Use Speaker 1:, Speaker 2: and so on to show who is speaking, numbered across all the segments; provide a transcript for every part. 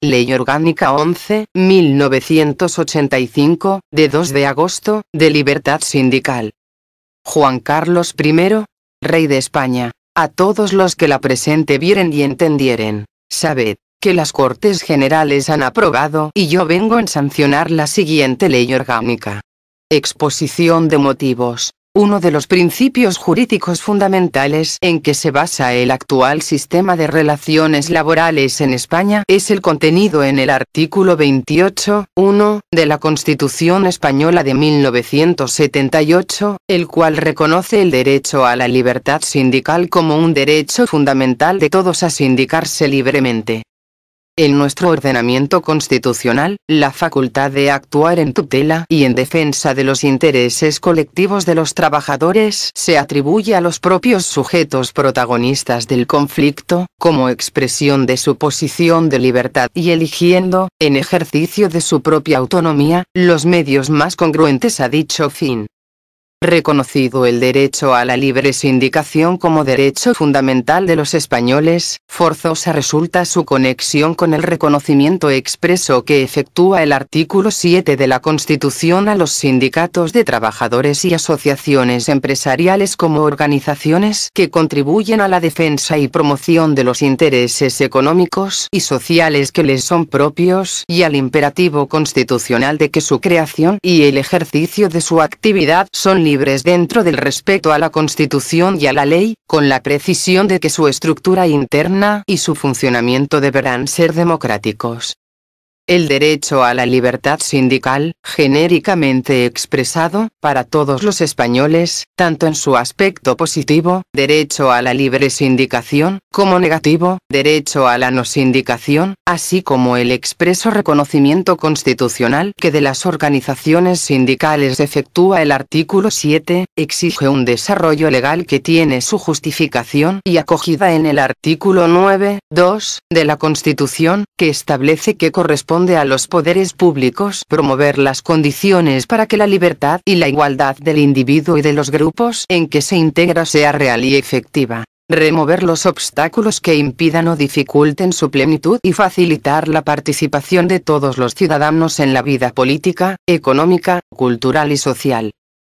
Speaker 1: Ley Orgánica 11, 1985, de 2 de agosto, de Libertad Sindical. Juan Carlos I, Rey de España, a todos los que la presente vieren y entendieren, sabed, que las Cortes Generales han aprobado y yo vengo en sancionar la siguiente ley orgánica. Exposición de motivos uno de los principios jurídicos fundamentales en que se basa el actual sistema de relaciones laborales en España es el contenido en el artículo 28.1 de la Constitución Española de 1978, el cual reconoce el derecho a la libertad sindical como un derecho fundamental de todos a sindicarse libremente. En nuestro ordenamiento constitucional, la facultad de actuar en tutela y en defensa de los intereses colectivos de los trabajadores se atribuye a los propios sujetos protagonistas del conflicto, como expresión de su posición de libertad y eligiendo, en ejercicio de su propia autonomía, los medios más congruentes a dicho fin reconocido el derecho a la libre sindicación como derecho fundamental de los españoles, forzosa resulta su conexión con el reconocimiento expreso que efectúa el artículo 7 de la Constitución a los sindicatos de trabajadores y asociaciones empresariales como organizaciones que contribuyen a la defensa y promoción de los intereses económicos y sociales que les son propios y al imperativo constitucional de que su creación y el ejercicio de su actividad son libres dentro del respeto a la Constitución y a la ley, con la precisión de que su estructura interna y su funcionamiento deberán ser democráticos el derecho a la libertad sindical, genéricamente expresado, para todos los españoles, tanto en su aspecto positivo, derecho a la libre sindicación, como negativo, derecho a la no sindicación, así como el expreso reconocimiento constitucional que de las organizaciones sindicales efectúa el artículo 7, exige un desarrollo legal que tiene su justificación y acogida en el artículo 9, 2, de la Constitución, que establece que corresponde a los poderes públicos promover las condiciones para que la libertad y la igualdad del individuo y de los grupos en que se integra sea real y efectiva remover los obstáculos que impidan o dificulten su plenitud y facilitar la participación de todos los ciudadanos en la vida política, económica, cultural y social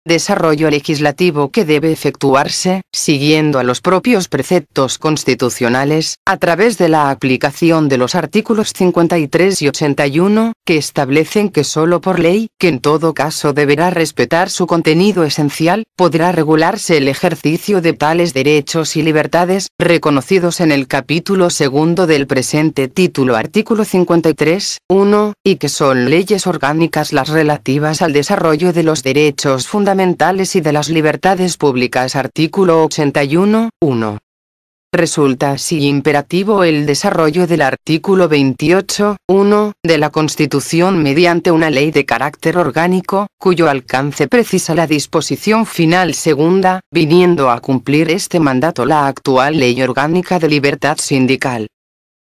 Speaker 1: desarrollo legislativo que debe efectuarse, siguiendo a los propios preceptos constitucionales, a través de la aplicación de los artículos 53 y 81, que establecen que sólo por ley, que en todo caso deberá respetar su contenido esencial, podrá regularse el ejercicio de tales derechos y libertades, reconocidos en el capítulo segundo del presente título artículo 53, 1, y que son leyes orgánicas las relativas al desarrollo de los derechos fundamentales y de las libertades públicas artículo 81, 1. Resulta así imperativo el desarrollo del artículo 28, 1, de la Constitución mediante una ley de carácter orgánico, cuyo alcance precisa la disposición final segunda, viniendo a cumplir este mandato la actual Ley Orgánica de Libertad Sindical.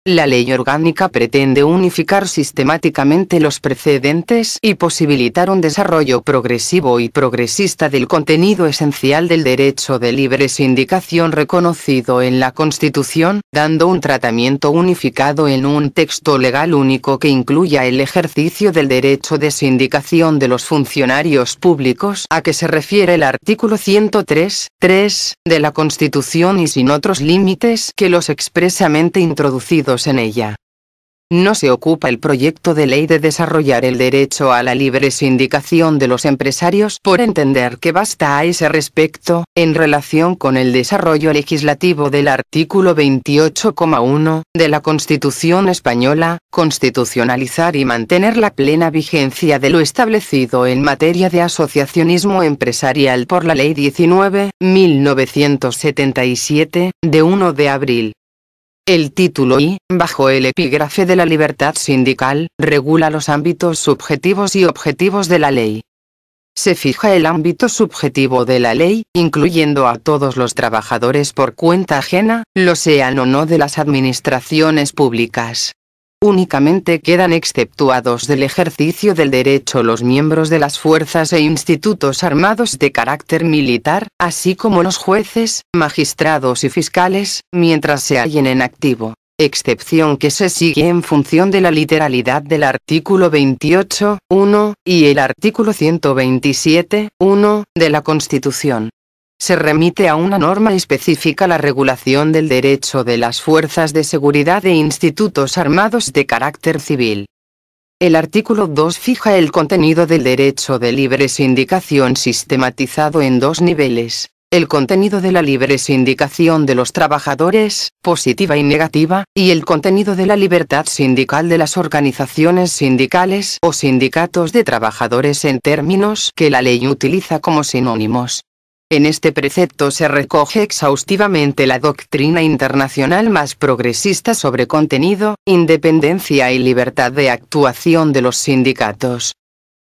Speaker 1: La ley orgánica pretende unificar sistemáticamente los precedentes y posibilitar un desarrollo progresivo y progresista del contenido esencial del derecho de libre sindicación reconocido en la Constitución, dando un tratamiento unificado en un texto legal único que incluya el ejercicio del derecho de sindicación de los funcionarios públicos a que se refiere el artículo 103, 3, de la Constitución y sin otros límites que los expresamente introducidos en ella. No se ocupa el proyecto de ley de desarrollar el derecho a la libre sindicación de los empresarios por entender que basta a ese respecto, en relación con el desarrollo legislativo del artículo 28,1 de la Constitución española, constitucionalizar y mantener la plena vigencia de lo establecido en materia de asociacionismo empresarial por la Ley 19, 1977, de 1 de abril el título I, bajo el epígrafe de la libertad sindical, regula los ámbitos subjetivos y objetivos de la ley. Se fija el ámbito subjetivo de la ley, incluyendo a todos los trabajadores por cuenta ajena, lo sean o no de las administraciones públicas. Únicamente quedan exceptuados del ejercicio del derecho los miembros de las fuerzas e institutos armados de carácter militar, así como los jueces, magistrados y fiscales, mientras se hallen en activo, excepción que se sigue en función de la literalidad del artículo 28, 1, y el artículo 127, 1, de la Constitución se remite a una norma específica la regulación del derecho de las fuerzas de seguridad e institutos armados de carácter civil. El artículo 2 fija el contenido del derecho de libre sindicación sistematizado en dos niveles. El contenido de la libre sindicación de los trabajadores, positiva y negativa, y el contenido de la libertad sindical de las organizaciones sindicales o sindicatos de trabajadores en términos que la ley utiliza como sinónimos. En este precepto se recoge exhaustivamente la doctrina internacional más progresista sobre contenido, independencia y libertad de actuación de los sindicatos.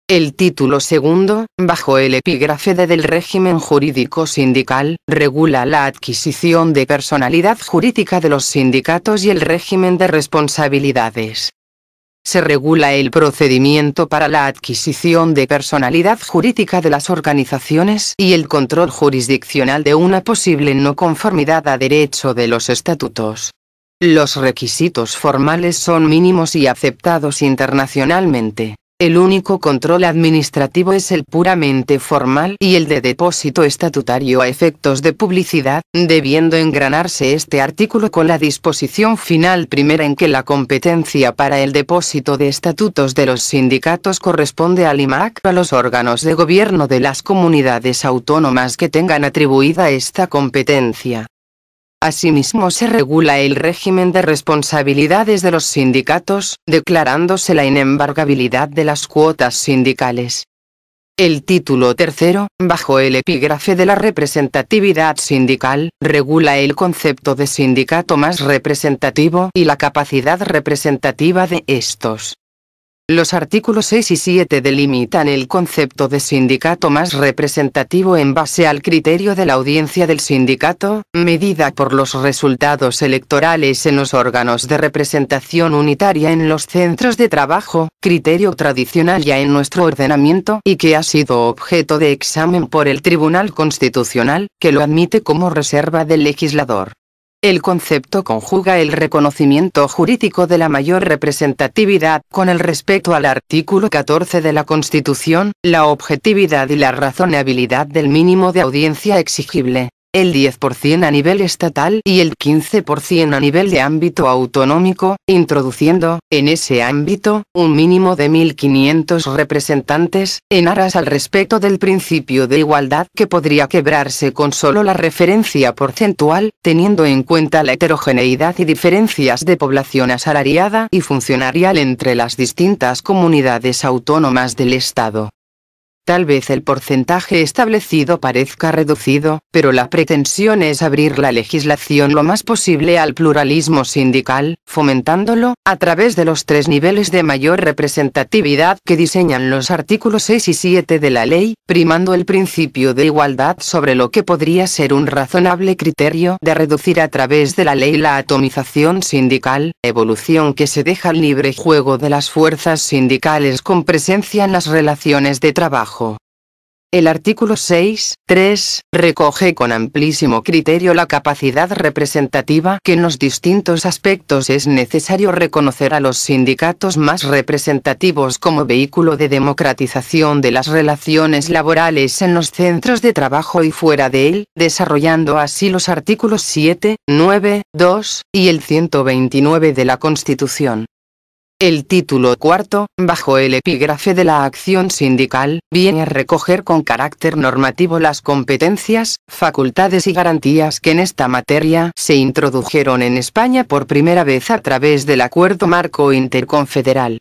Speaker 1: El título segundo, bajo el epígrafe de del régimen jurídico sindical, regula la adquisición de personalidad jurídica de los sindicatos y el régimen de responsabilidades se regula el procedimiento para la adquisición de personalidad jurídica de las organizaciones y el control jurisdiccional de una posible no conformidad a derecho de los estatutos. Los requisitos formales son mínimos y aceptados internacionalmente. El único control administrativo es el puramente formal y el de depósito estatutario a efectos de publicidad, debiendo engranarse este artículo con la disposición final primera en que la competencia para el depósito de estatutos de los sindicatos corresponde al IMAC a los órganos de gobierno de las comunidades autónomas que tengan atribuida esta competencia. Asimismo se regula el régimen de responsabilidades de los sindicatos, declarándose la inembargabilidad de las cuotas sindicales. El título tercero, bajo el epígrafe de la representatividad sindical, regula el concepto de sindicato más representativo y la capacidad representativa de estos. Los artículos 6 y 7 delimitan el concepto de sindicato más representativo en base al criterio de la audiencia del sindicato, medida por los resultados electorales en los órganos de representación unitaria en los centros de trabajo, criterio tradicional ya en nuestro ordenamiento y que ha sido objeto de examen por el Tribunal Constitucional, que lo admite como reserva del legislador. El concepto conjuga el reconocimiento jurídico de la mayor representatividad con el respecto al artículo 14 de la Constitución, la objetividad y la razonabilidad del mínimo de audiencia exigible el 10% a nivel estatal y el 15% a nivel de ámbito autonómico, introduciendo, en ese ámbito, un mínimo de 1.500 representantes, en aras al respecto del principio de igualdad que podría quebrarse con solo la referencia porcentual, teniendo en cuenta la heterogeneidad y diferencias de población asalariada y funcionarial entre las distintas comunidades autónomas del Estado. Tal vez el porcentaje establecido parezca reducido, pero la pretensión es abrir la legislación lo más posible al pluralismo sindical, fomentándolo, a través de los tres niveles de mayor representatividad que diseñan los artículos 6 y 7 de la ley, primando el principio de igualdad sobre lo que podría ser un razonable criterio de reducir a través de la ley la atomización sindical, evolución que se deja al libre juego de las fuerzas sindicales con presencia en las relaciones de trabajo. El artículo 6.3 recoge con amplísimo criterio la capacidad representativa que en los distintos aspectos es necesario reconocer a los sindicatos más representativos como vehículo de democratización de las relaciones laborales en los centros de trabajo y fuera de él, desarrollando así los artículos 7, 9, 2 y el 129 de la Constitución. El título cuarto, bajo el epígrafe de la acción sindical, viene a recoger con carácter normativo las competencias, facultades y garantías que en esta materia se introdujeron en España por primera vez a través del Acuerdo Marco Interconfederal.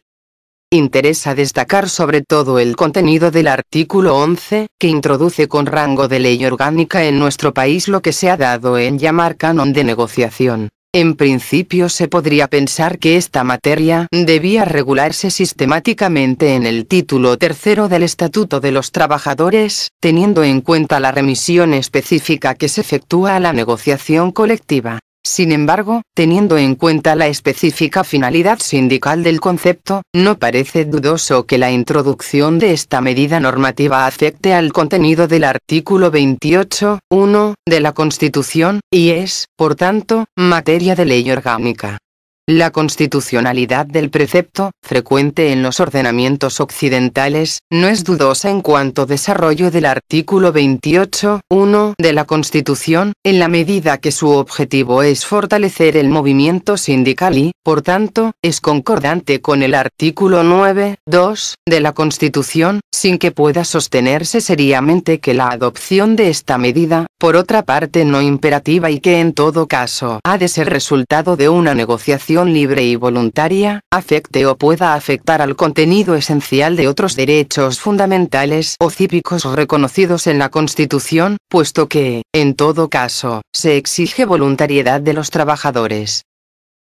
Speaker 1: Interesa destacar sobre todo el contenido del artículo 11, que introduce con rango de ley orgánica en nuestro país lo que se ha dado en llamar canon de negociación. En principio se podría pensar que esta materia debía regularse sistemáticamente en el título tercero del Estatuto de los Trabajadores, teniendo en cuenta la remisión específica que se efectúa a la negociación colectiva. Sin embargo, teniendo en cuenta la específica finalidad sindical del concepto, no parece dudoso que la introducción de esta medida normativa afecte al contenido del artículo 28.1 de la Constitución, y es, por tanto, materia de ley orgánica. La constitucionalidad del precepto, frecuente en los ordenamientos occidentales, no es dudosa en cuanto desarrollo del artículo 28.1 de la Constitución, en la medida que su objetivo es fortalecer el movimiento sindical y, por tanto, es concordante con el artículo 9.2 de la Constitución, sin que pueda sostenerse seriamente que la adopción de esta medida, por otra parte no imperativa y que en todo caso ha de ser resultado de una negociación libre y voluntaria, afecte o pueda afectar al contenido esencial de otros derechos fundamentales o cívicos reconocidos en la Constitución, puesto que, en todo caso, se exige voluntariedad de los trabajadores.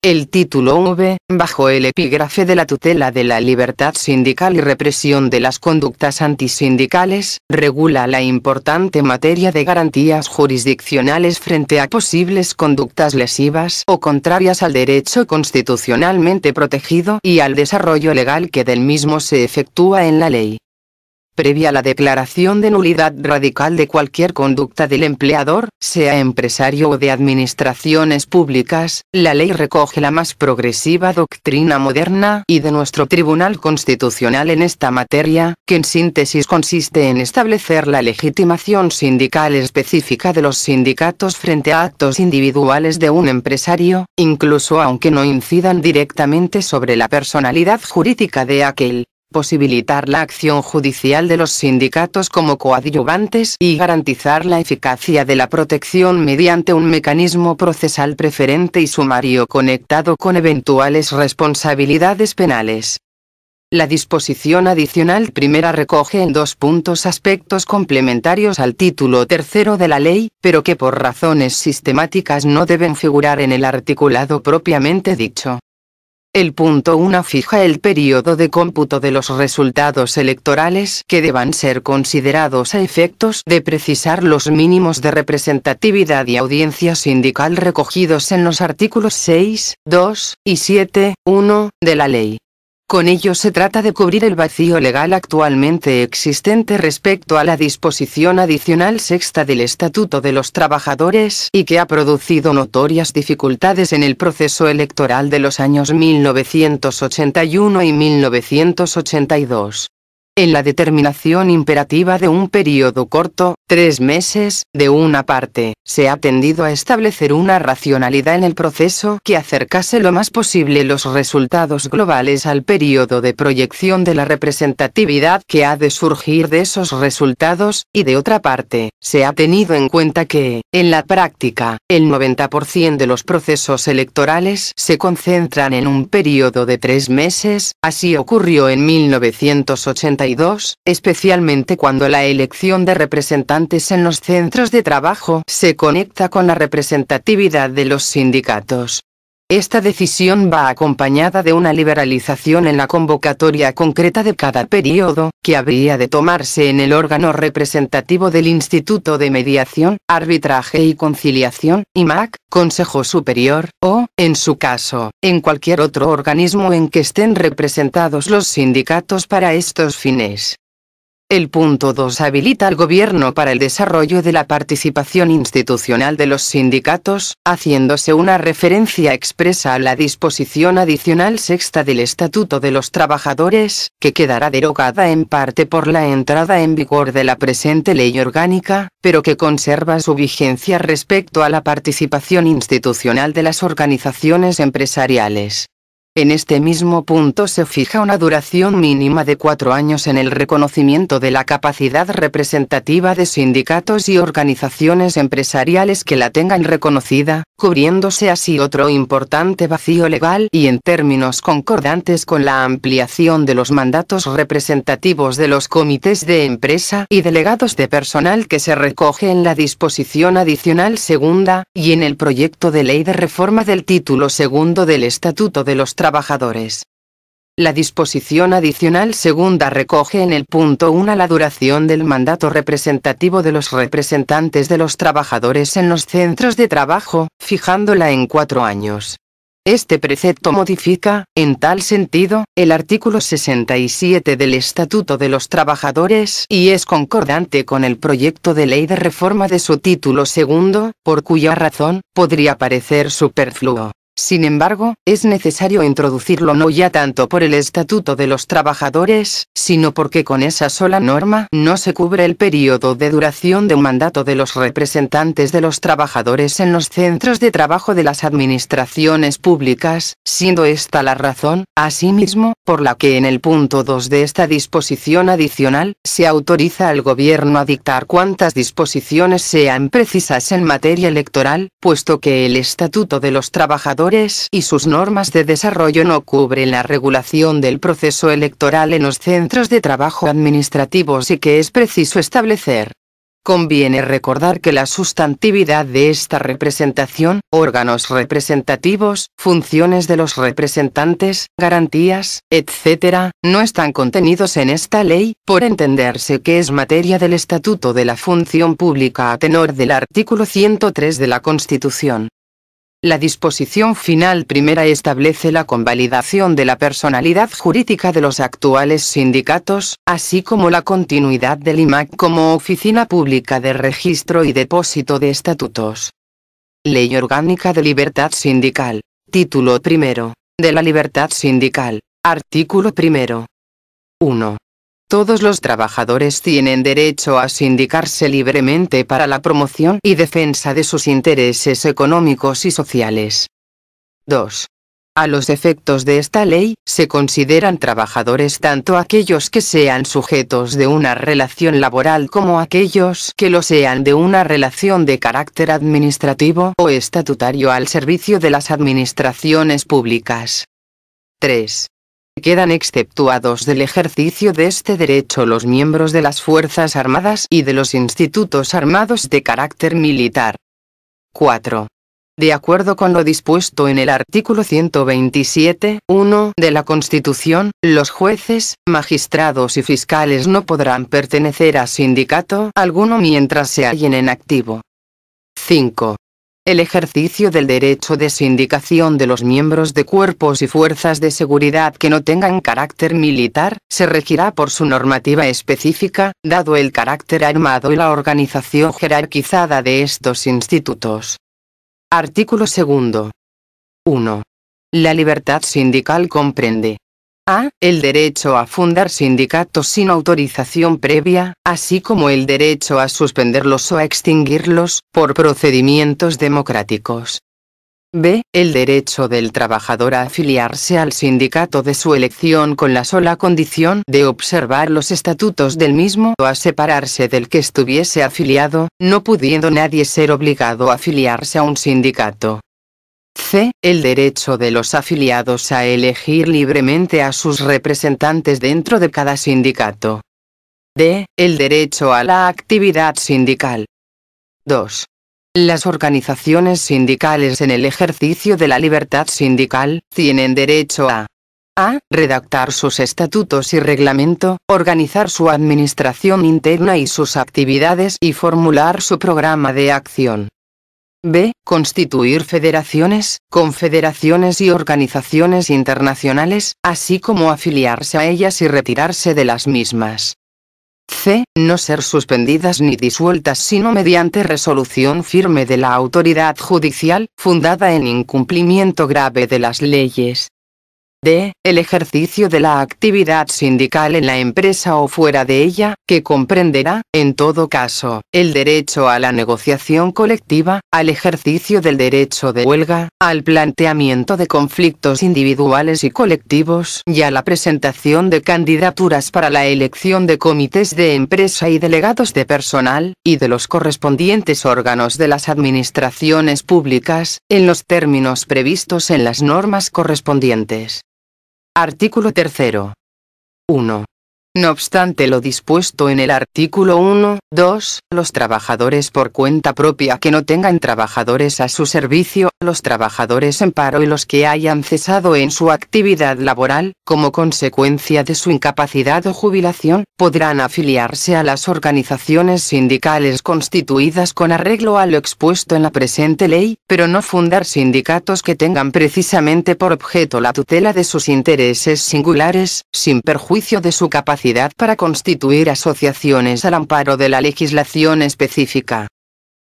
Speaker 1: El título V, bajo el epígrafe de la tutela de la libertad sindical y represión de las conductas antisindicales, regula la importante materia de garantías jurisdiccionales frente a posibles conductas lesivas o contrarias al derecho constitucionalmente protegido y al desarrollo legal que del mismo se efectúa en la ley previa a la declaración de nulidad radical de cualquier conducta del empleador, sea empresario o de administraciones públicas, la ley recoge la más progresiva doctrina moderna y de nuestro Tribunal Constitucional en esta materia, que en síntesis consiste en establecer la legitimación sindical específica de los sindicatos frente a actos individuales de un empresario, incluso aunque no incidan directamente sobre la personalidad jurídica de aquel posibilitar la acción judicial de los sindicatos como coadyuvantes y garantizar la eficacia de la protección mediante un mecanismo procesal preferente y sumario conectado con eventuales responsabilidades penales. La disposición adicional primera recoge en dos puntos aspectos complementarios al título tercero de la ley, pero que por razones sistemáticas no deben figurar en el articulado propiamente dicho. El punto 1 fija el periodo de cómputo de los resultados electorales que deban ser considerados a efectos de precisar los mínimos de representatividad y audiencia sindical recogidos en los artículos 6, 2 y 7, 1 de la ley. Con ello se trata de cubrir el vacío legal actualmente existente respecto a la disposición adicional sexta del Estatuto de los Trabajadores y que ha producido notorias dificultades en el proceso electoral de los años 1981 y 1982. En la determinación imperativa de un período corto, tres meses, de una parte, se ha tendido a establecer una racionalidad en el proceso que acercase lo más posible los resultados globales al periodo de proyección de la representatividad que ha de surgir de esos resultados, y de otra parte, se ha tenido en cuenta que, en la práctica, el 90% de los procesos electorales se concentran en un periodo de tres meses, así ocurrió en 1982, especialmente cuando la elección de representantes en los centros de trabajo se conecta con la representatividad de los sindicatos. Esta decisión va acompañada de una liberalización en la convocatoria concreta de cada periodo, que habría de tomarse en el órgano representativo del Instituto de Mediación, Arbitraje y Conciliación, IMAC, Consejo Superior, o, en su caso, en cualquier otro organismo en que estén representados los sindicatos para estos fines. El punto 2 habilita al Gobierno para el desarrollo de la participación institucional de los sindicatos, haciéndose una referencia expresa a la disposición adicional sexta del Estatuto de los Trabajadores, que quedará derogada en parte por la entrada en vigor de la presente ley orgánica, pero que conserva su vigencia respecto a la participación institucional de las organizaciones empresariales. En este mismo punto se fija una duración mínima de cuatro años en el reconocimiento de la capacidad representativa de sindicatos y organizaciones empresariales que la tengan reconocida, cubriéndose así otro importante vacío legal y en términos concordantes con la ampliación de los mandatos representativos de los comités de empresa y delegados de personal que se recoge en la disposición adicional segunda, y en el proyecto de ley de reforma del título segundo del Estatuto de los trabajadores. La disposición adicional segunda recoge en el punto 1 la duración del mandato representativo de los representantes de los trabajadores en los centros de trabajo, fijándola en cuatro años. Este precepto modifica, en tal sentido, el artículo 67 del Estatuto de los Trabajadores y es concordante con el proyecto de ley de reforma de su título segundo, por cuya razón, podría parecer superfluo. Sin embargo, es necesario introducirlo no ya tanto por el Estatuto de los Trabajadores, sino porque con esa sola norma no se cubre el periodo de duración de un mandato de los representantes de los trabajadores en los centros de trabajo de las administraciones públicas, siendo esta la razón, asimismo, por la que en el punto 2 de esta disposición adicional, se autoriza al Gobierno a dictar cuantas disposiciones sean precisas en materia electoral, puesto que el Estatuto de los Trabajadores y sus normas de desarrollo no cubren la regulación del proceso electoral en los centros de trabajo administrativos y que es preciso establecer. Conviene recordar que la sustantividad de esta representación, órganos representativos, funciones de los representantes, garantías, etc., no están contenidos en esta ley, por entenderse que es materia del Estatuto de la Función Pública a tenor del artículo 103 de la Constitución. La disposición final primera establece la convalidación de la personalidad jurídica de los actuales sindicatos, así como la continuidad del IMAC como oficina pública de registro y depósito de estatutos. Ley Orgánica de Libertad Sindical. Título primero. De la libertad sindical. Artículo primero. 1. Todos los trabajadores tienen derecho a sindicarse libremente para la promoción y defensa de sus intereses económicos y sociales. 2. A los efectos de esta ley, se consideran trabajadores tanto aquellos que sean sujetos de una relación laboral como aquellos que lo sean de una relación de carácter administrativo o estatutario al servicio de las administraciones públicas. 3. Quedan exceptuados del ejercicio de este derecho los miembros de las Fuerzas Armadas y de los institutos armados de carácter militar. 4. De acuerdo con lo dispuesto en el artículo 127.1 de la Constitución, los jueces, magistrados y fiscales no podrán pertenecer a sindicato alguno mientras se hallen en activo. 5. El ejercicio del derecho de sindicación de los miembros de cuerpos y fuerzas de seguridad que no tengan carácter militar, se regirá por su normativa específica, dado el carácter armado y la organización jerarquizada de estos institutos. Artículo 2. 1. La libertad sindical comprende a. El derecho a fundar sindicatos sin autorización previa, así como el derecho a suspenderlos o a extinguirlos, por procedimientos democráticos. b. El derecho del trabajador a afiliarse al sindicato de su elección con la sola condición de observar los estatutos del mismo o a separarse del que estuviese afiliado, no pudiendo nadie ser obligado a afiliarse a un sindicato c. El derecho de los afiliados a elegir libremente a sus representantes dentro de cada sindicato. d. El derecho a la actividad sindical. 2. Las organizaciones sindicales en el ejercicio de la libertad sindical tienen derecho a a. Redactar sus estatutos y reglamento, organizar su administración interna y sus actividades y formular su programa de acción. B. Constituir federaciones, confederaciones y organizaciones internacionales, así como afiliarse a ellas y retirarse de las mismas. C. No ser suspendidas ni disueltas sino mediante resolución firme de la autoridad judicial, fundada en incumplimiento grave de las leyes, D. El ejercicio de la actividad sindical en la empresa o fuera de ella, que comprenderá, en todo caso, el derecho a la negociación colectiva, al ejercicio del derecho de huelga, al planteamiento de conflictos individuales y colectivos y a la presentación de candidaturas para la elección de comités de empresa y delegados de personal, y de los correspondientes órganos de las administraciones públicas, en los términos previstos en las normas correspondientes. Artículo tercero. 1. No obstante lo dispuesto en el artículo 1, 2, los trabajadores por cuenta propia que no tengan trabajadores a su servicio, los trabajadores en paro y los que hayan cesado en su actividad laboral, como consecuencia de su incapacidad o jubilación, podrán afiliarse a las organizaciones sindicales constituidas con arreglo a lo expuesto en la presente ley, pero no fundar sindicatos que tengan precisamente por objeto la tutela de sus intereses singulares, sin perjuicio de su capacidad para constituir asociaciones al amparo de la legislación específica.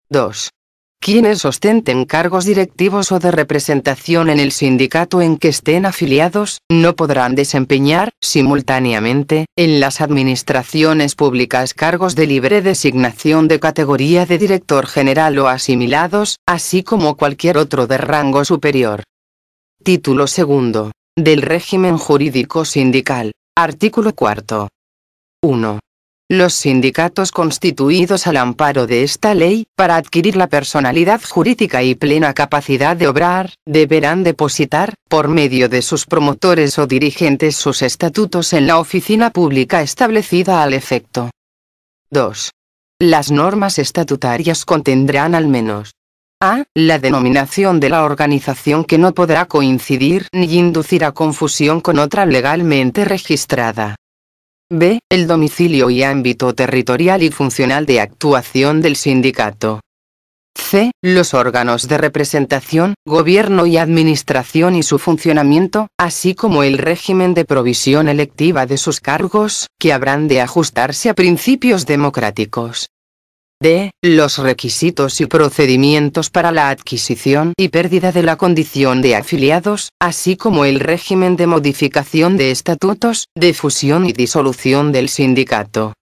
Speaker 1: 2. Quienes ostenten cargos directivos o de representación en el sindicato en que estén afiliados, no podrán desempeñar, simultáneamente, en las administraciones públicas cargos de libre designación de categoría de director general o asimilados, así como cualquier otro de rango superior. Título segundo. Del régimen jurídico sindical. Artículo 4. 1. Los sindicatos constituidos al amparo de esta ley, para adquirir la personalidad jurídica y plena capacidad de obrar, deberán depositar, por medio de sus promotores o dirigentes, sus estatutos en la oficina pública establecida al efecto. 2. Las normas estatutarias contendrán al menos a. La denominación de la organización que no podrá coincidir ni inducir a confusión con otra legalmente registrada. B. El domicilio y ámbito territorial y funcional de actuación del sindicato. C. Los órganos de representación, gobierno y administración y su funcionamiento, así como el régimen de provisión electiva de sus cargos, que habrán de ajustarse a principios democráticos. D. Los requisitos y procedimientos para la adquisición y pérdida de la condición de afiliados, así como el régimen de modificación de estatutos, de fusión y disolución del sindicato.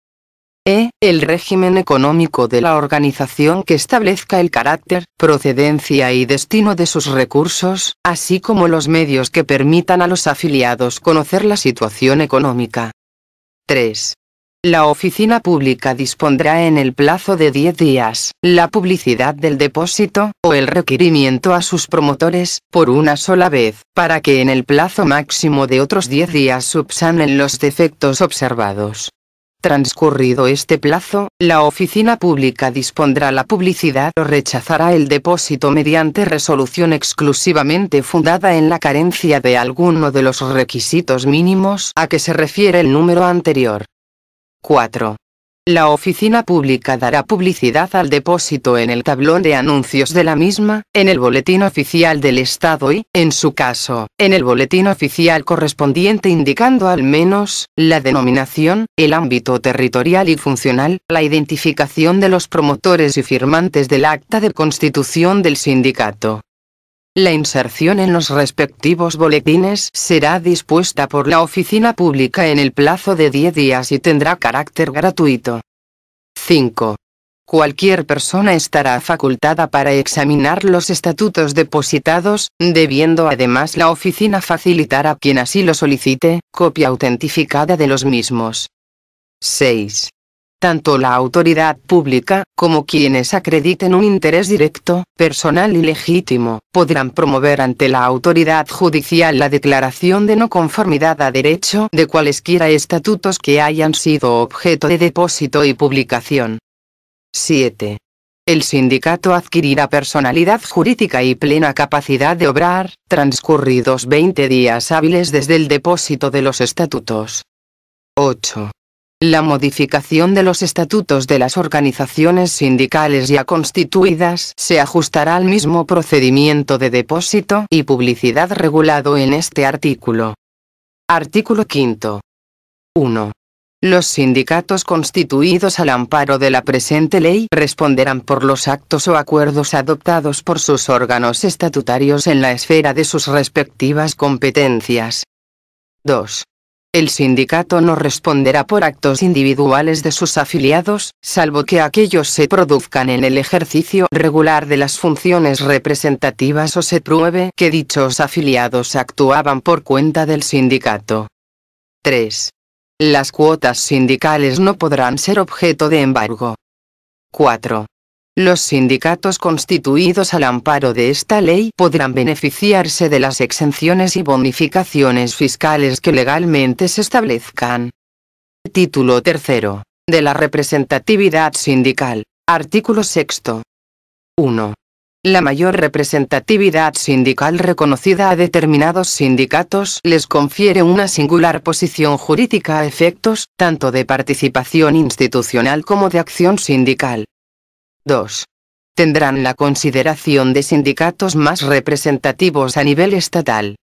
Speaker 1: E. El régimen económico de la organización que establezca el carácter, procedencia y destino de sus recursos, así como los medios que permitan a los afiliados conocer la situación económica. 3 la oficina pública dispondrá en el plazo de 10 días la publicidad del depósito, o el requerimiento a sus promotores, por una sola vez, para que en el plazo máximo de otros 10 días subsanen los defectos observados. Transcurrido este plazo, la oficina pública dispondrá la publicidad o rechazará el depósito mediante resolución exclusivamente fundada en la carencia de alguno de los requisitos mínimos a que se refiere el número anterior. 4. La oficina pública dará publicidad al depósito en el tablón de anuncios de la misma, en el boletín oficial del Estado y, en su caso, en el boletín oficial correspondiente indicando al menos, la denominación, el ámbito territorial y funcional, la identificación de los promotores y firmantes del acta de constitución del sindicato, la inserción en los respectivos boletines será dispuesta por la oficina pública en el plazo de 10 días y tendrá carácter gratuito. 5. Cualquier persona estará facultada para examinar los estatutos depositados, debiendo además la oficina facilitar a quien así lo solicite, copia autentificada de los mismos. 6 tanto la autoridad pública, como quienes acrediten un interés directo, personal y legítimo, podrán promover ante la autoridad judicial la declaración de no conformidad a derecho de cualesquiera estatutos que hayan sido objeto de depósito y publicación. 7. El sindicato adquirirá personalidad jurídica y plena capacidad de obrar, transcurridos 20 días hábiles desde el depósito de los estatutos. 8. La modificación de los estatutos de las organizaciones sindicales ya constituidas se ajustará al mismo procedimiento de depósito y publicidad regulado en este artículo. Artículo 5. 1. Los sindicatos constituidos al amparo de la presente ley responderán por los actos o acuerdos adoptados por sus órganos estatutarios en la esfera de sus respectivas competencias. 2 el sindicato no responderá por actos individuales de sus afiliados, salvo que aquellos se produzcan en el ejercicio regular de las funciones representativas o se pruebe que dichos afiliados actuaban por cuenta del sindicato. 3. Las cuotas sindicales no podrán ser objeto de embargo. 4. Los sindicatos constituidos al amparo de esta ley podrán beneficiarse de las exenciones y bonificaciones fiscales que legalmente se establezcan. Título tercero. De la representatividad sindical. Artículo sexto. 1. La mayor representatividad sindical reconocida a determinados sindicatos les confiere una singular posición jurídica a efectos, tanto de participación institucional como de acción sindical. 2. Tendrán la consideración de sindicatos más representativos a nivel estatal.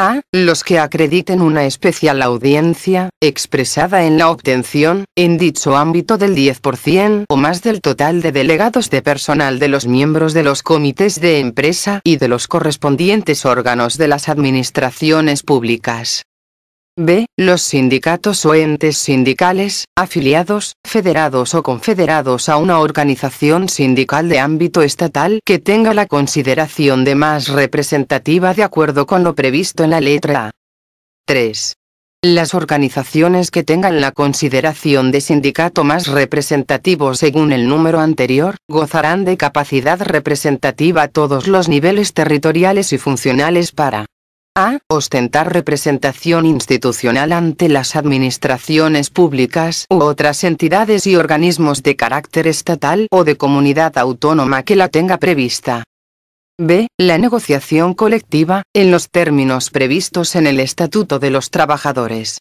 Speaker 1: A. Los que acrediten una especial audiencia, expresada en la obtención, en dicho ámbito del 10% o más del total de delegados de personal de los miembros de los comités de empresa y de los correspondientes órganos de las administraciones públicas. B. Los sindicatos o entes sindicales, afiliados, federados o confederados a una organización sindical de ámbito estatal que tenga la consideración de más representativa de acuerdo con lo previsto en la letra A. 3. Las organizaciones que tengan la consideración de sindicato más representativo según el número anterior, gozarán de capacidad representativa a todos los niveles territoriales y funcionales para a. Ostentar representación institucional ante las administraciones públicas u otras entidades y organismos de carácter estatal o de comunidad autónoma que la tenga prevista. B. La negociación colectiva, en los términos previstos en el Estatuto de los Trabajadores.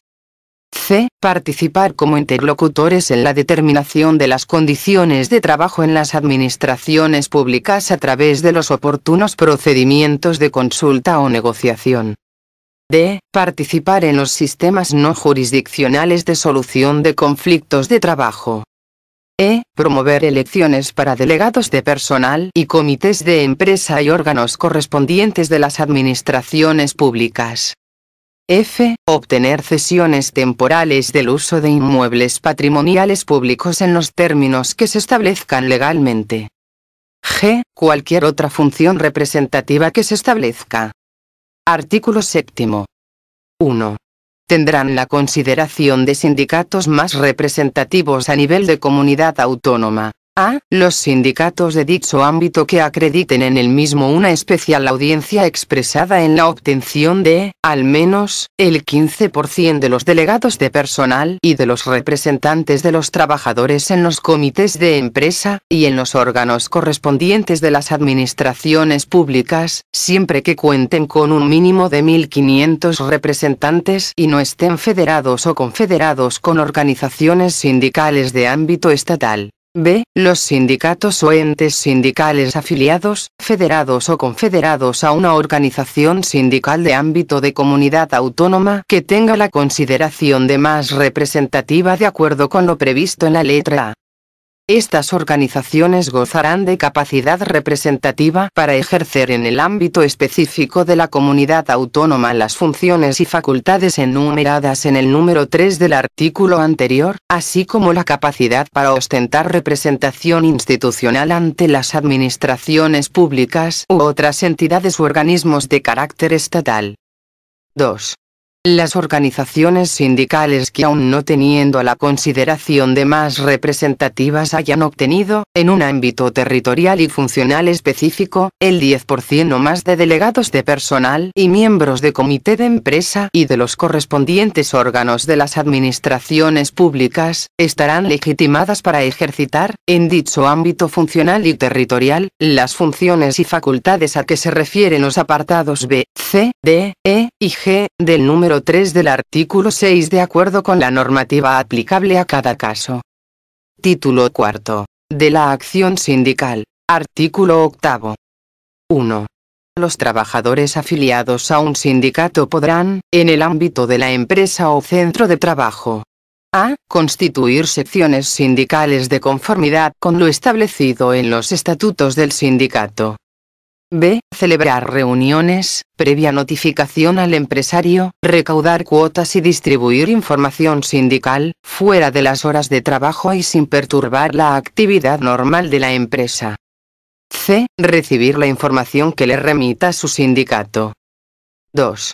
Speaker 1: C. Participar como interlocutores en la determinación de las condiciones de trabajo en las administraciones públicas a través de los oportunos procedimientos de consulta o negociación. D. Participar en los sistemas no jurisdiccionales de solución de conflictos de trabajo. E. Promover elecciones para delegados de personal y comités de empresa y órganos correspondientes de las administraciones públicas. F. Obtener cesiones temporales del uso de inmuebles patrimoniales públicos en los términos que se establezcan legalmente. G. Cualquier otra función representativa que se establezca. Artículo 7. 1. Tendrán la consideración de sindicatos más representativos a nivel de comunidad autónoma. A. Los sindicatos de dicho ámbito que acrediten en el mismo una especial audiencia expresada en la obtención de, al menos, el 15% de los delegados de personal y de los representantes de los trabajadores en los comités de empresa, y en los órganos correspondientes de las administraciones públicas, siempre que cuenten con un mínimo de 1.500 representantes y no estén federados o confederados con organizaciones sindicales de ámbito estatal. B. Los sindicatos o entes sindicales afiliados, federados o confederados a una organización sindical de ámbito de comunidad autónoma que tenga la consideración de más representativa de acuerdo con lo previsto en la letra A. Estas organizaciones gozarán de capacidad representativa para ejercer en el ámbito específico de la comunidad autónoma las funciones y facultades enumeradas en el número 3 del artículo anterior, así como la capacidad para ostentar representación institucional ante las administraciones públicas u otras entidades u organismos de carácter estatal. 2. Las organizaciones sindicales que aún no teniendo la consideración de más representativas hayan obtenido, en un ámbito territorial y funcional específico, el 10% o más de delegados de personal y miembros de comité de empresa y de los correspondientes órganos de las administraciones públicas, estarán legitimadas para ejercitar, en dicho ámbito funcional y territorial, las funciones y facultades a que se refieren los apartados B, C, D, E y G del número 3 del artículo 6 de acuerdo con la normativa aplicable a cada caso. Título 4: De la acción sindical. Artículo 8. 1. Los trabajadores afiliados a un sindicato podrán, en el ámbito de la empresa o centro de trabajo, a. Constituir secciones sindicales de conformidad con lo establecido en los estatutos del sindicato. B. Celebrar reuniones, previa notificación al empresario, recaudar cuotas y distribuir información sindical, fuera de las horas de trabajo y sin perturbar la actividad normal de la empresa. C. Recibir la información que le remita su sindicato. 2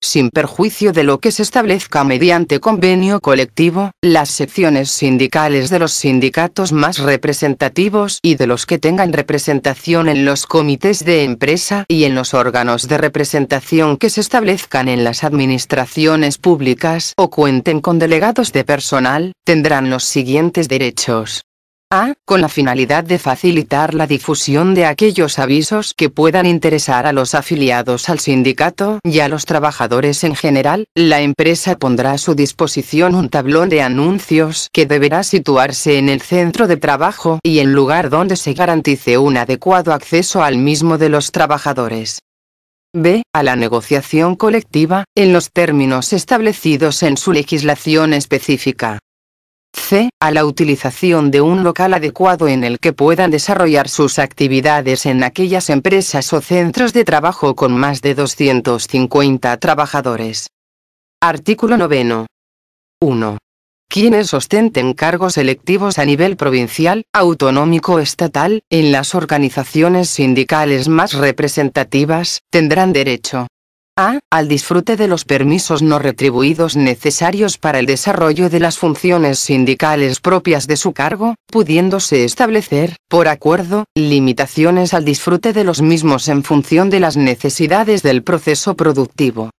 Speaker 1: sin perjuicio de lo que se establezca mediante convenio colectivo, las secciones sindicales de los sindicatos más representativos y de los que tengan representación en los comités de empresa y en los órganos de representación que se establezcan en las administraciones públicas o cuenten con delegados de personal, tendrán los siguientes derechos. A. Con la finalidad de facilitar la difusión de aquellos avisos que puedan interesar a los afiliados al sindicato y a los trabajadores en general, la empresa pondrá a su disposición un tablón de anuncios que deberá situarse en el centro de trabajo y en lugar donde se garantice un adecuado acceso al mismo de los trabajadores. B. A la negociación colectiva, en los términos establecidos en su legislación específica c. A la utilización de un local adecuado en el que puedan desarrollar sus actividades en aquellas empresas o centros de trabajo con más de 250 trabajadores. Artículo 9. 1. Quienes ostenten cargos electivos a nivel provincial, autonómico o estatal, en las organizaciones sindicales más representativas, tendrán derecho, a. al disfrute de los permisos no retribuidos necesarios para el desarrollo de las funciones sindicales propias de su cargo, pudiéndose establecer, por acuerdo, limitaciones al disfrute de los mismos en función de las necesidades del proceso productivo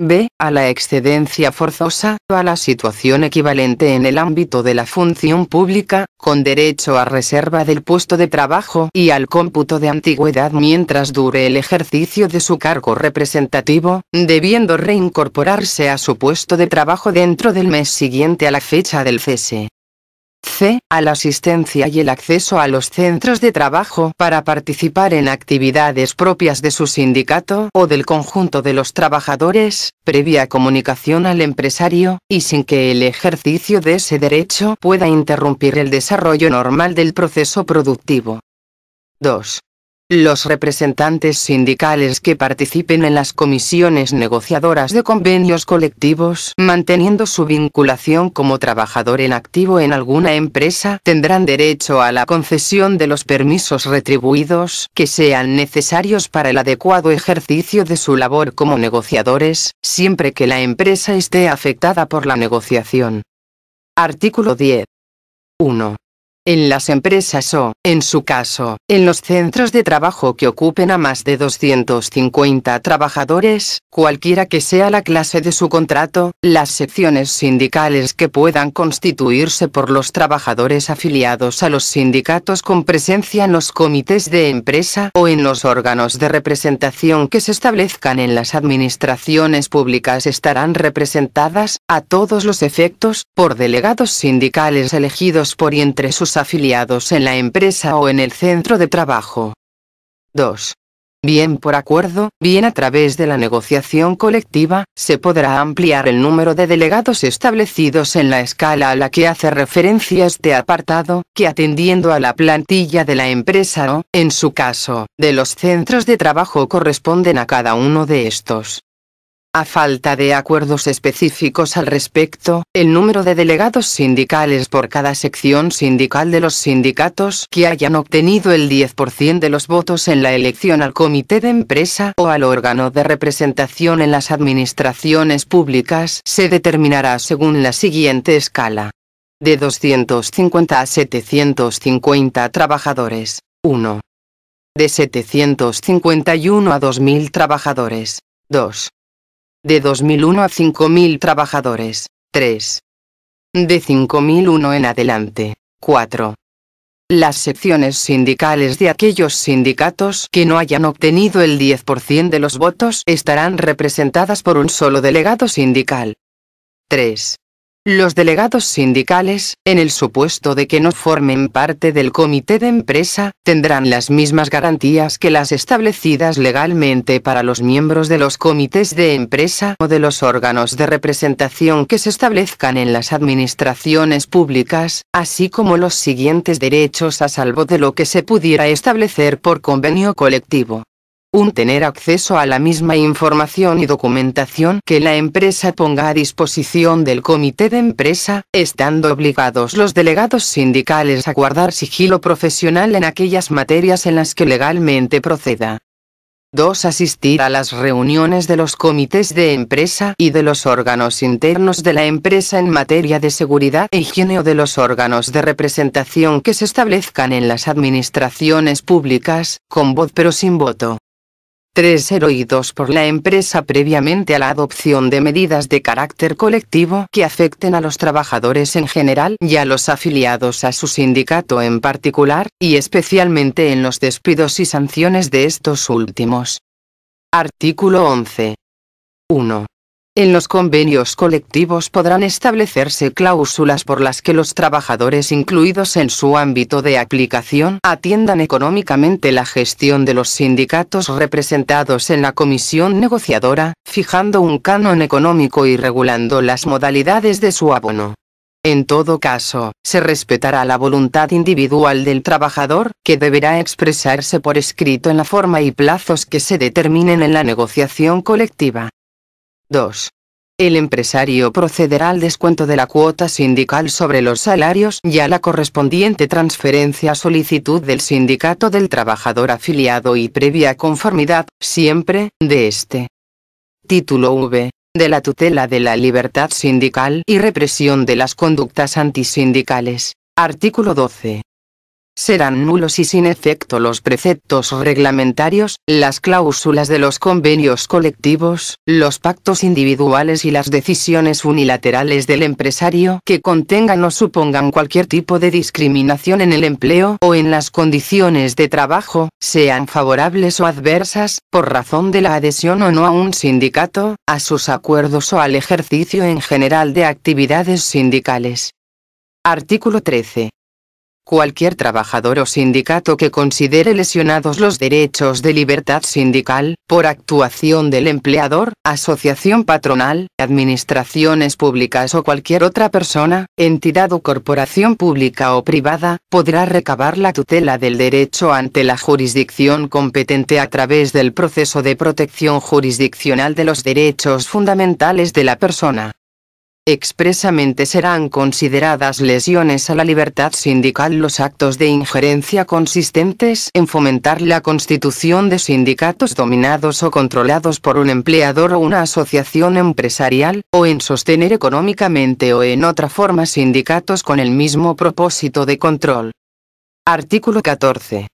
Speaker 1: b. a la excedencia forzosa, o a la situación equivalente en el ámbito de la función pública, con derecho a reserva del puesto de trabajo y al cómputo de antigüedad mientras dure el ejercicio de su cargo representativo, debiendo reincorporarse a su puesto de trabajo dentro del mes siguiente a la fecha del cese. A la asistencia y el acceso a los centros de trabajo para participar en actividades propias de su sindicato o del conjunto de los trabajadores, previa comunicación al empresario, y sin que el ejercicio de ese derecho pueda interrumpir el desarrollo normal del proceso productivo. 2. Los representantes sindicales que participen en las comisiones negociadoras de convenios colectivos, manteniendo su vinculación como trabajador en activo en alguna empresa, tendrán derecho a la concesión de los permisos retribuidos que sean necesarios para el adecuado ejercicio de su labor como negociadores, siempre que la empresa esté afectada por la negociación. Artículo 10. 1 en las empresas o, en su caso, en los centros de trabajo que ocupen a más de 250 trabajadores, cualquiera que sea la clase de su contrato, las secciones sindicales que puedan constituirse por los trabajadores afiliados a los sindicatos con presencia en los comités de empresa o en los órganos de representación que se establezcan en las administraciones públicas estarán representadas, a todos los efectos, por delegados sindicales elegidos por y entre sus afiliados en la empresa o en el centro de trabajo. 2. Bien por acuerdo, bien a través de la negociación colectiva, se podrá ampliar el número de delegados establecidos en la escala a la que hace referencia este apartado, que atendiendo a la plantilla de la empresa o, en su caso, de los centros de trabajo corresponden a cada uno de estos. A falta de acuerdos específicos al respecto, el número de delegados sindicales por cada sección sindical de los sindicatos que hayan obtenido el 10% de los votos en la elección al comité de empresa o al órgano de representación en las administraciones públicas se determinará según la siguiente escala. De 250 a 750 trabajadores. 1. De 751 a 2.000 trabajadores. 2 de 2001 a 5000 trabajadores, 3. De 5001 en adelante, 4. Las secciones sindicales de aquellos sindicatos que no hayan obtenido el 10% de los votos estarán representadas por un solo delegado sindical. 3 los delegados sindicales, en el supuesto de que no formen parte del comité de empresa, tendrán las mismas garantías que las establecidas legalmente para los miembros de los comités de empresa o de los órganos de representación que se establezcan en las administraciones públicas, así como los siguientes derechos a salvo de lo que se pudiera establecer por convenio colectivo un tener acceso a la misma información y documentación que la empresa ponga a disposición del comité de empresa, estando obligados los delegados sindicales a guardar sigilo profesional en aquellas materias en las que legalmente proceda. 2. Asistir a las reuniones de los comités de empresa y de los órganos internos de la empresa en materia de seguridad e higiene o de los órganos de representación que se establezcan en las administraciones públicas, con voz pero sin voto heroídos por la empresa previamente a la adopción de medidas de carácter colectivo que afecten a los trabajadores en general y a los afiliados a su sindicato en particular, y especialmente en los despidos y sanciones de estos últimos. Artículo 11. 1. En los convenios colectivos podrán establecerse cláusulas por las que los trabajadores incluidos en su ámbito de aplicación atiendan económicamente la gestión de los sindicatos representados en la comisión negociadora, fijando un canon económico y regulando las modalidades de su abono. En todo caso, se respetará la voluntad individual del trabajador, que deberá expresarse por escrito en la forma y plazos que se determinen en la negociación colectiva. 2. El empresario procederá al descuento de la cuota sindical sobre los salarios y a la correspondiente transferencia a solicitud del sindicato del trabajador afiliado y previa conformidad, siempre, de este. Título V. De la tutela de la libertad sindical y represión de las conductas antisindicales. Artículo 12 serán nulos y sin efecto los preceptos reglamentarios, las cláusulas de los convenios colectivos, los pactos individuales y las decisiones unilaterales del empresario que contengan o supongan cualquier tipo de discriminación en el empleo o en las condiciones de trabajo, sean favorables o adversas, por razón de la adhesión o no a un sindicato, a sus acuerdos o al ejercicio en general de actividades sindicales. Artículo 13. Cualquier trabajador o sindicato que considere lesionados los derechos de libertad sindical, por actuación del empleador, asociación patronal, administraciones públicas o cualquier otra persona, entidad o corporación pública o privada, podrá recabar la tutela del derecho ante la jurisdicción competente a través del proceso de protección jurisdiccional de los derechos fundamentales de la persona. Expresamente serán consideradas lesiones a la libertad sindical los actos de injerencia consistentes en fomentar la constitución de sindicatos dominados o controlados por un empleador o una asociación empresarial, o en sostener económicamente o en otra forma sindicatos con el mismo propósito de control. Artículo 14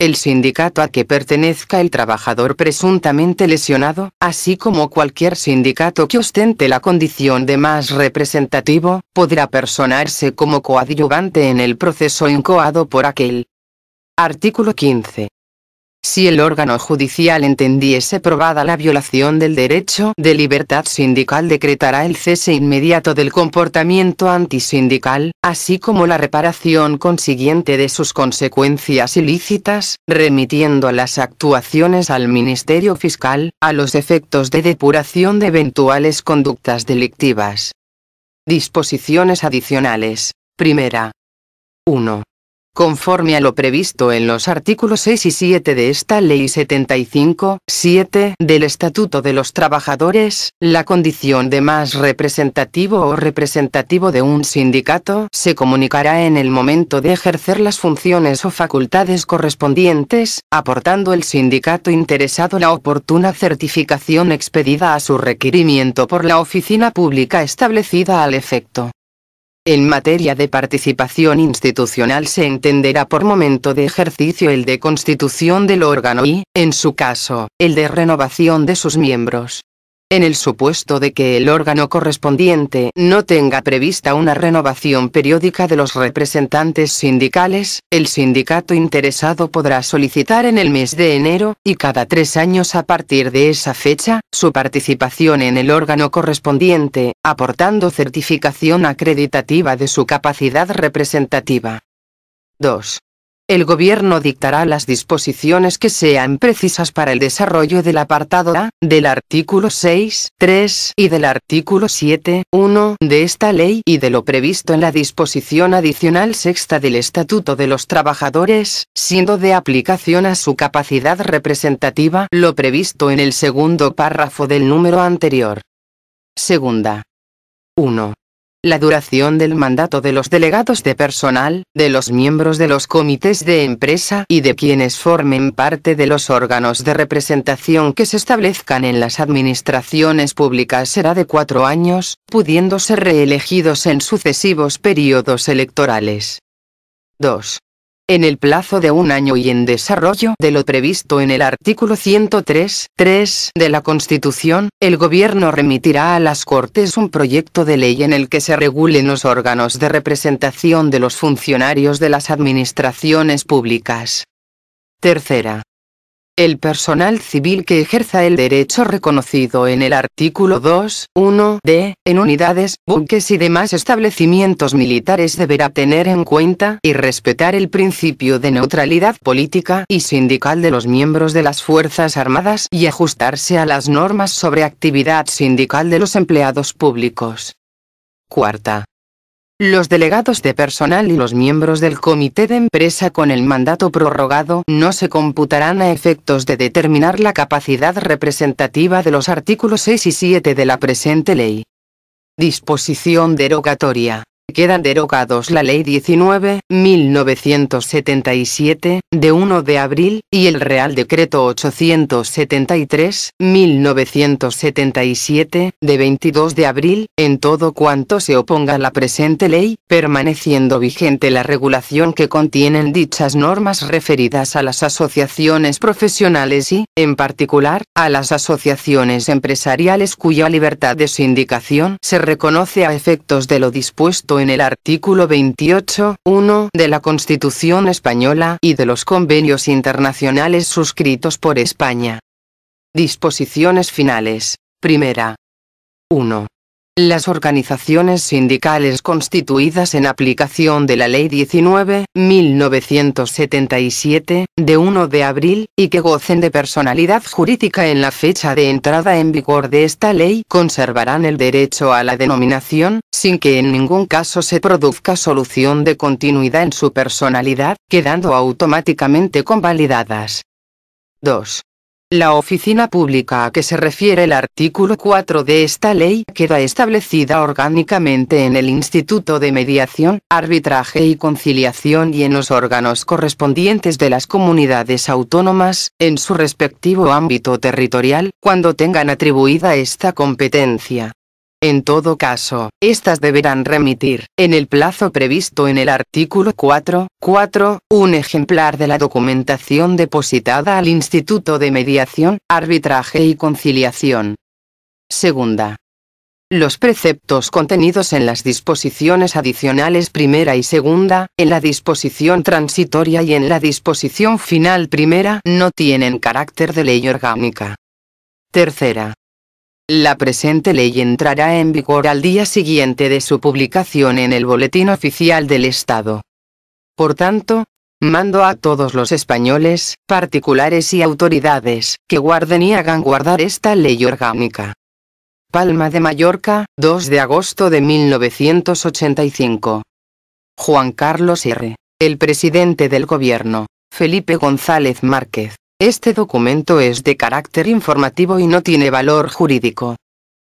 Speaker 1: el sindicato a que pertenezca el trabajador presuntamente lesionado, así como cualquier sindicato que ostente la condición de más representativo, podrá personarse como coadyuvante en el proceso incoado por aquel. Artículo 15. Si el órgano judicial entendiese probada la violación del derecho de libertad sindical decretará el cese inmediato del comportamiento antisindical, así como la reparación consiguiente de sus consecuencias ilícitas, remitiendo las actuaciones al Ministerio Fiscal, a los efectos de depuración de eventuales conductas delictivas. Disposiciones adicionales. Primera. 1 conforme a lo previsto en los artículos 6 y 7 de esta Ley 75, 7 del Estatuto de los Trabajadores, la condición de más representativo o representativo de un sindicato se comunicará en el momento de ejercer las funciones o facultades correspondientes, aportando el sindicato interesado la oportuna certificación expedida a su requerimiento por la oficina pública establecida al efecto. En materia de participación institucional se entenderá por momento de ejercicio el de constitución del órgano y, en su caso, el de renovación de sus miembros. En el supuesto de que el órgano correspondiente no tenga prevista una renovación periódica de los representantes sindicales, el sindicato interesado podrá solicitar en el mes de enero, y cada tres años a partir de esa fecha, su participación en el órgano correspondiente, aportando certificación acreditativa de su capacidad representativa. 2 el gobierno dictará las disposiciones que sean precisas para el desarrollo del apartado A, del artículo 6, 3 y del artículo 7, 1 de esta ley y de lo previsto en la disposición adicional sexta del Estatuto de los Trabajadores, siendo de aplicación a su capacidad representativa lo previsto en el segundo párrafo del número anterior. Segunda. 1 la duración del mandato de los delegados de personal, de los miembros de los comités de empresa y de quienes formen parte de los órganos de representación que se establezcan en las administraciones públicas será de cuatro años, pudiendo ser reelegidos en sucesivos periodos electorales. 2 en el plazo de un año y en desarrollo de lo previsto en el artículo 3 de la Constitución, el Gobierno remitirá a las Cortes un proyecto de ley en el que se regulen los órganos de representación de los funcionarios de las administraciones públicas. Tercera. El personal civil que ejerza el derecho reconocido en el artículo 2, 1 d, en unidades, buques y demás establecimientos militares deberá tener en cuenta y respetar el principio de neutralidad política y sindical de los miembros de las Fuerzas Armadas y ajustarse a las normas sobre actividad sindical de los empleados públicos. Cuarta. Los delegados de personal y los miembros del comité de empresa con el mandato prorrogado no se computarán a efectos de determinar la capacidad representativa de los artículos 6 y 7 de la presente ley. Disposición derogatoria quedan derogados la Ley 19, 1977, de 1 de abril, y el Real Decreto 873, 1977, de 22 de abril, en todo cuanto se oponga a la presente ley, permaneciendo vigente la regulación que contienen dichas normas referidas a las asociaciones profesionales y, en particular, a las asociaciones empresariales cuya libertad de sindicación se reconoce a efectos de lo dispuesto en el artículo 28.1 de la Constitución Española y de los convenios internacionales suscritos por España. Disposiciones finales. Primera. 1. Las organizaciones sindicales constituidas en aplicación de la Ley 1977, de 1 de abril, y que gocen de personalidad jurídica en la fecha de entrada en vigor de esta ley, conservarán el derecho a la denominación, sin que en ningún caso se produzca solución de continuidad en su personalidad, quedando automáticamente convalidadas. 2. La oficina pública a que se refiere el artículo 4 de esta ley queda establecida orgánicamente en el Instituto de Mediación, Arbitraje y Conciliación y en los órganos correspondientes de las comunidades autónomas, en su respectivo ámbito territorial, cuando tengan atribuida esta competencia. En todo caso, estas deberán remitir, en el plazo previsto en el artículo 4, un ejemplar de la documentación depositada al Instituto de Mediación, Arbitraje y Conciliación. Segunda. Los preceptos contenidos en las disposiciones adicionales primera y segunda, en la disposición transitoria y en la disposición final primera no tienen carácter de ley orgánica. Tercera. La presente ley entrará en vigor al día siguiente de su publicación en el Boletín Oficial del Estado. Por tanto, mando a todos los españoles, particulares y autoridades, que guarden y hagan guardar esta ley orgánica. Palma de Mallorca, 2 de agosto de 1985. Juan Carlos R. El presidente del Gobierno, Felipe González Márquez. Este documento es de carácter informativo y no tiene valor jurídico.